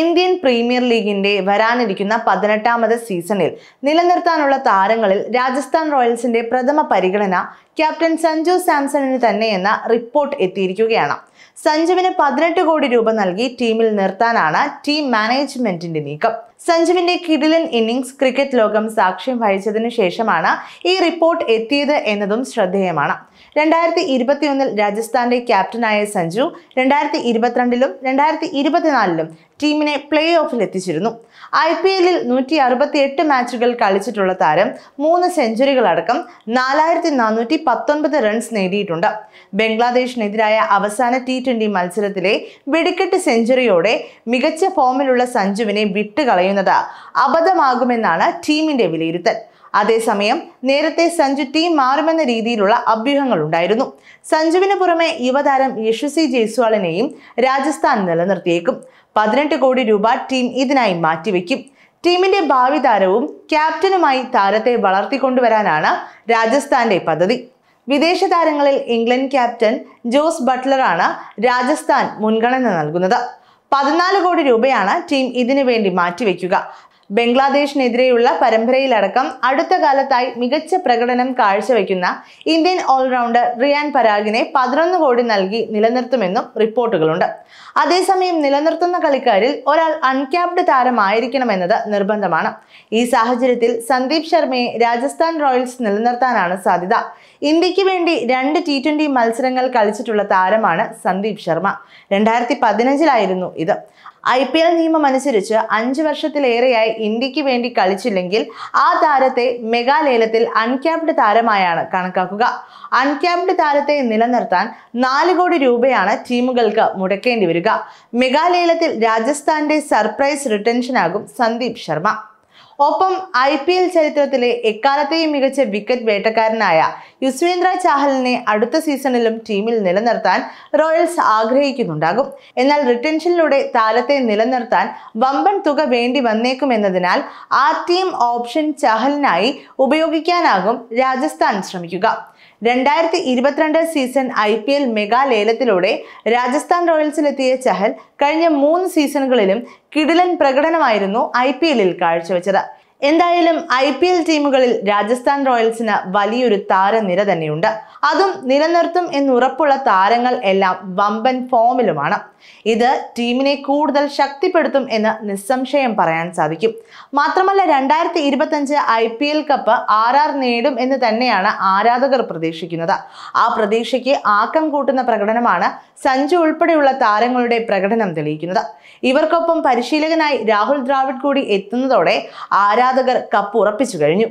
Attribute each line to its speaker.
Speaker 1: Indian premier ലീഗിന്റെ വരാനിരിക്കുന്ന പതിനെട്ടാമത് സീസണിൽ നിലനിർത്താനുള്ള താരങ്ങളിൽ രാജസ്ഥാൻ റോയൽസിന്റെ പ്രഥമ പരിഗണന ക്യാപ്റ്റൻ സഞ്ജു സാംസണിന് തന്നെയെന്ന റിപ്പോർട്ട് എത്തിയിരിക്കുകയാണ് സഞ്ജുവിന് പതിനെട്ട് കോടി രൂപ നൽകി ടീമിൽ നിർത്താനാണ് ടീം മാനേജ്മെന്റിന്റെ നീക്കം സഞ്ജുവിന്റെ കിടിലൻ ഇന്നിംഗ്സ് ക്രിക്കറ്റ് ലോകം സാക്ഷ്യം വഹിച്ചതിനു ശേഷമാണ് ഈ റിപ്പോർട്ട് എത്തിയത് എന്നതും ശ്രദ്ധേയമാണ് രണ്ടായിരത്തി ഇരുപത്തിയൊന്നിൽ രാജസ്ഥാന്റെ ക്യാപ്റ്റനായ സഞ്ജു രണ്ടായിരത്തി ഇരുപത്തിരണ്ടിലും രണ്ടായിരത്തി ഇരുപത്തിനാലിലും ടീമിനെ പ്ലേ ഓഫിൽ എത്തിച്ചിരുന്നു ഐ പി എല്ലിൽ നൂറ്റി എട്ട് മാച്ചുകൾ കളിച്ചിട്ടുള്ള താരം മൂന്ന് സെഞ്ചുറികളടക്കം നാലായിരത്തി നാനൂറ്റി പത്തൊൻപത് റൺസ് നേടിയിട്ടുണ്ട് ബംഗ്ലാദേശിനെതിരായ അവസാന ടി ട്വന്റി മത്സരത്തിലെ വെടിക്കെട്ട് സെഞ്ചുറിയോടെ മികച്ച ഫോമിലുള്ള സഞ്ജുവിനെ വിട്ടുകളയുന്നത് അബദ്ധമാകുമെന്നാണ് ടീമിന്റെ വിലയിരുത്തൽ അതേസമയം നേരത്തെ സഞ്ജു ടീം മാറുമെന്ന രീതിയിലുള്ള അഭ്യൂഹങ്ങൾ ഉണ്ടായിരുന്നു സഞ്ജുവിന് പുറമെ യുവതാരം യശസ്വി ജയ്സ്വാളിനെയും രാജസ്ഥാൻ നിലനിർത്തിയേക്കും പതിനെട്ട് കോടി രൂപ ടീം ഇതിനായി മാറ്റിവെക്കും ടീമിന്റെ ഭാവി താരവും ക്യാപ്റ്റനുമായി താരത്തെ വളർത്തിക്കൊണ്ടുവരാനാണ് രാജസ്ഥാന്റെ പദ്ധതി വിദേശ താരങ്ങളിൽ ഇംഗ്ലണ്ട് ക്യാപ്റ്റൻ ജോസ് ബട്ട്ലറാണ് രാജസ്ഥാൻ മുൻഗണന നൽകുന്നത് പതിനാല് കോടി രൂപയാണ് ടീം ഇതിനു വേണ്ടി മാറ്റിവെക്കുക ബംഗ്ലാദേശിനെതിരെയുള്ള പരമ്പരയിലടക്കം അടുത്ത കാലത്തായി മികച്ച പ്രകടനം കാഴ്ചവെക്കുന്ന ഇന്ത്യൻ ഓൾറൗണ്ടർ റിയാൻ പരാഗിനെ പതിനൊന്ന് കോടി നൽകി നിലനിർത്തുമെന്നും റിപ്പോർട്ടുകളുണ്ട് അതേസമയം നിലനിർത്തുന്ന കളിക്കാരിൽ ഒരാൾ അൺക്യാപ്ഡ് താരമായിരിക്കണമെന്നത് നിർബന്ധമാണ് ഈ സാഹചര്യത്തിൽ സന്ദീപ് ശർമ്മയെ രാജസ്ഥാൻ റോയൽസ് നിലനിർത്താനാണ് സാധ്യത ഇന്ത്യക്ക് വേണ്ടി രണ്ട് ടി ട്വന്റി മത്സരങ്ങൾ കളിച്ചിട്ടുള്ള താരമാണ് സന്ദീപ് ശർമ്മ രണ്ടായിരത്തി പതിനഞ്ചിലായിരുന്നു ഇത് ഐ പി എൽ നിയമം അനുസരിച്ച് അഞ്ച് വർഷത്തിലേറെയായി ഇന്ത്യക്ക് വേണ്ടി കളിച്ചില്ലെങ്കിൽ ആ താരത്തെ മെഗാലേലത്തിൽ അൺക്യാപ്ഡ് താരമായാണ് കണക്കാക്കുക അൺക്യാപ്ഡ് താരത്തെ നിലനിർത്താൻ നാല് കോടി രൂപയാണ് ടീമുകൾക്ക് മുടക്കേണ്ടി വരിക മെഗാലേലത്തിൽ രാജസ്ഥാന്റെ സർപ്രൈസ് റിട്ടൻഷനാകും സന്ദീപ് ശർമ്മ ഒപ്പം ഐ പി എൽ ചരിത്രത്തിലെ എക്കാലത്തെയും മികച്ച വിക്കറ്റ് വേട്ടക്കാരനായ യുസ്വേന്ദ്ര ചാഹലിനെ അടുത്ത സീസണിലും ടീമിൽ നിലനിർത്താൻ റോയൽസ് ആഗ്രഹിക്കുന്നുണ്ടാകും എന്നാൽ റിട്ടൻഷനിലൂടെ താരത്തെ നിലനിർത്താൻ വമ്പൻ തുക വേണ്ടി വന്നേക്കുമെന്നതിനാൽ ആ ടീം ഓപ്ഷൻ ചഹലിനായി ഉപയോഗിക്കാനാകും രാജസ്ഥാൻ ശ്രമിക്കുക രണ്ടായിരത്തി ഇരുപത്തിരണ്ട് season I P L mega ലേലത്തിലൂടെ രാജസ്ഥാൻ റോയൽസിലെത്തിയ ചഹൽ കഴിഞ്ഞ മൂന്ന് സീസണുകളിലും കിടിലൻ പ്രകടനമായിരുന്നു ഐ പി എല്ലിൽ കാഴ്ചവെച്ചത് എന്തായാലും ഐ പി എൽ ടീമുകളിൽ രാജസ്ഥാൻ റോയൽസിന് വലിയൊരു താരനിര തന്നെയുണ്ട് അതും നിലനിർത്തും എന്നുറപ്പുള്ള താരങ്ങൾ എല്ലാം വമ്പൻ ഫോമിലുമാണ് ഇത് ടീമിനെ കൂടുതൽ ശക്തിപ്പെടുത്തും എന്ന് നിസ്സംശയം പറയാൻ സാധിക്കും മാത്രമല്ല രണ്ടായിരത്തി ഇരുപത്തഞ്ച് I P L cup R R നേടും എന്ന് തന്നെയാണ് ആരാധകർ പ്രതീക്ഷിക്കുന്നത് ആ പ്രതീക്ഷയ്ക്ക് ആക്കം കൂട്ടുന്ന പ്രകടനമാണ് സഞ്ജു ഉൾപ്പെടെയുള്ള താരങ്ങളുടെ പ്രകടനം തെളിയിക്കുന്നത് ഇവർക്കൊപ്പം പരിശീലകനായി രാഹുൽ ദ്രാവിഡ് കൂടി എത്തുന്നതോടെ ആരാ ആരാധകർ ഉറപ്പിച്ചു കഴിഞ്ഞു